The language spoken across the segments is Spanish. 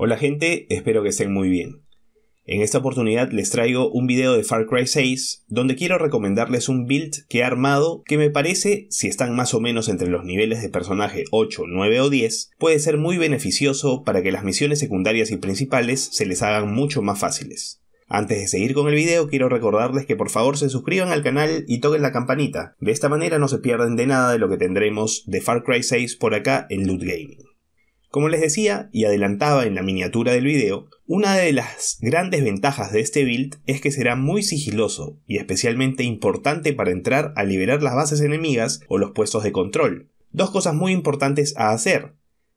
Hola gente, espero que estén muy bien. En esta oportunidad les traigo un video de Far Cry 6 donde quiero recomendarles un build que he armado que me parece, si están más o menos entre los niveles de personaje 8, 9 o 10, puede ser muy beneficioso para que las misiones secundarias y principales se les hagan mucho más fáciles. Antes de seguir con el video quiero recordarles que por favor se suscriban al canal y toquen la campanita, de esta manera no se pierden de nada de lo que tendremos de Far Cry 6 por acá en Loot Gaming. Como les decía y adelantaba en la miniatura del video, una de las grandes ventajas de este build es que será muy sigiloso y especialmente importante para entrar a liberar las bases enemigas o los puestos de control. Dos cosas muy importantes a hacer,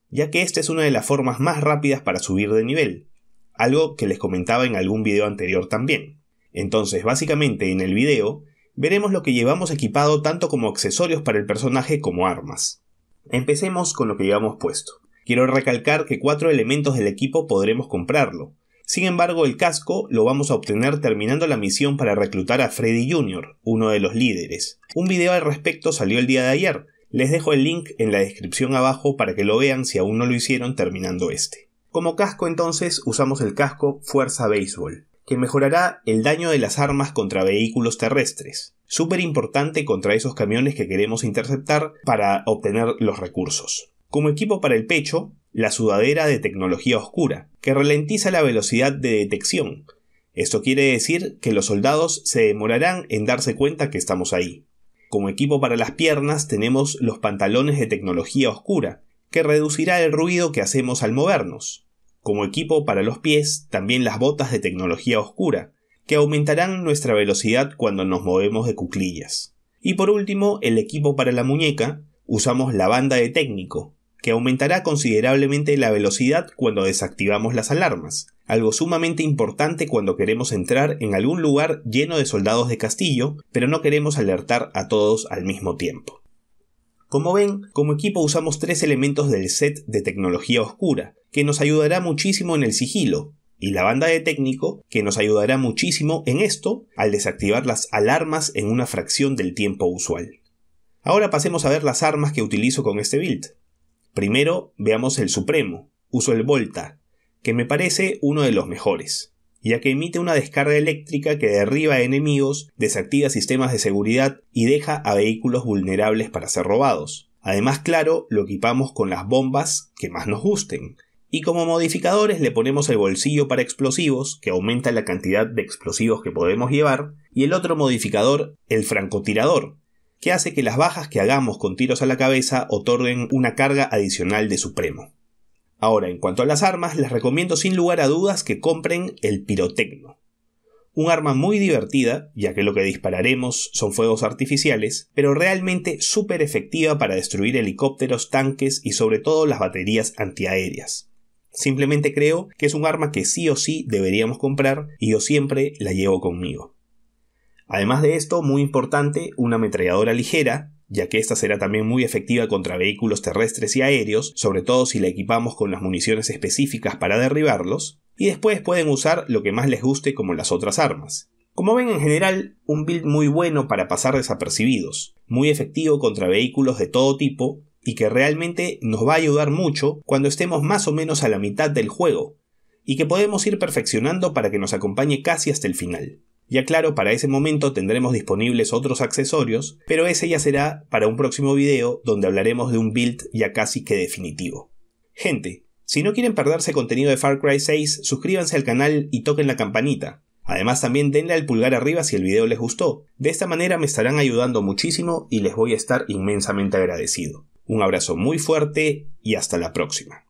ya que esta es una de las formas más rápidas para subir de nivel, algo que les comentaba en algún video anterior también. Entonces, básicamente en el video, veremos lo que llevamos equipado tanto como accesorios para el personaje como armas. Empecemos con lo que llevamos puesto. Quiero recalcar que cuatro elementos del equipo podremos comprarlo. Sin embargo, el casco lo vamos a obtener terminando la misión para reclutar a Freddy Jr., uno de los líderes. Un video al respecto salió el día de ayer. Les dejo el link en la descripción abajo para que lo vean si aún no lo hicieron terminando este. Como casco entonces usamos el casco Fuerza Baseball, que mejorará el daño de las armas contra vehículos terrestres. Súper importante contra esos camiones que queremos interceptar para obtener los recursos como equipo para el pecho, la sudadera de tecnología oscura, que ralentiza la velocidad de detección. Esto quiere decir que los soldados se demorarán en darse cuenta que estamos ahí. Como equipo para las piernas tenemos los pantalones de tecnología oscura, que reducirá el ruido que hacemos al movernos. Como equipo para los pies también las botas de tecnología oscura, que aumentarán nuestra velocidad cuando nos movemos de cuclillas. Y por último, el equipo para la muñeca, usamos la banda de técnico, que aumentará considerablemente la velocidad cuando desactivamos las alarmas, algo sumamente importante cuando queremos entrar en algún lugar lleno de soldados de castillo, pero no queremos alertar a todos al mismo tiempo. Como ven, como equipo usamos tres elementos del set de tecnología oscura, que nos ayudará muchísimo en el sigilo, y la banda de técnico, que nos ayudará muchísimo en esto al desactivar las alarmas en una fracción del tiempo usual. Ahora pasemos a ver las armas que utilizo con este build. Primero veamos el Supremo, uso el Volta, que me parece uno de los mejores, ya que emite una descarga eléctrica que derriba a enemigos, desactiva sistemas de seguridad y deja a vehículos vulnerables para ser robados. Además, claro, lo equipamos con las bombas que más nos gusten. Y como modificadores le ponemos el bolsillo para explosivos, que aumenta la cantidad de explosivos que podemos llevar, y el otro modificador, el francotirador, que hace que las bajas que hagamos con tiros a la cabeza otorguen una carga adicional de supremo. Ahora, en cuanto a las armas, les recomiendo sin lugar a dudas que compren el pirotecno. Un arma muy divertida, ya que lo que dispararemos son fuegos artificiales, pero realmente súper efectiva para destruir helicópteros, tanques y sobre todo las baterías antiaéreas. Simplemente creo que es un arma que sí o sí deberíamos comprar y yo siempre la llevo conmigo. Además de esto, muy importante, una ametralladora ligera, ya que esta será también muy efectiva contra vehículos terrestres y aéreos, sobre todo si la equipamos con las municiones específicas para derribarlos, y después pueden usar lo que más les guste como las otras armas. Como ven en general, un build muy bueno para pasar desapercibidos, muy efectivo contra vehículos de todo tipo, y que realmente nos va a ayudar mucho cuando estemos más o menos a la mitad del juego, y que podemos ir perfeccionando para que nos acompañe casi hasta el final. Ya claro, para ese momento tendremos disponibles otros accesorios, pero ese ya será para un próximo video donde hablaremos de un build ya casi que definitivo. Gente, si no quieren perderse contenido de Far Cry 6, suscríbanse al canal y toquen la campanita. Además también denle al pulgar arriba si el video les gustó. De esta manera me estarán ayudando muchísimo y les voy a estar inmensamente agradecido. Un abrazo muy fuerte y hasta la próxima.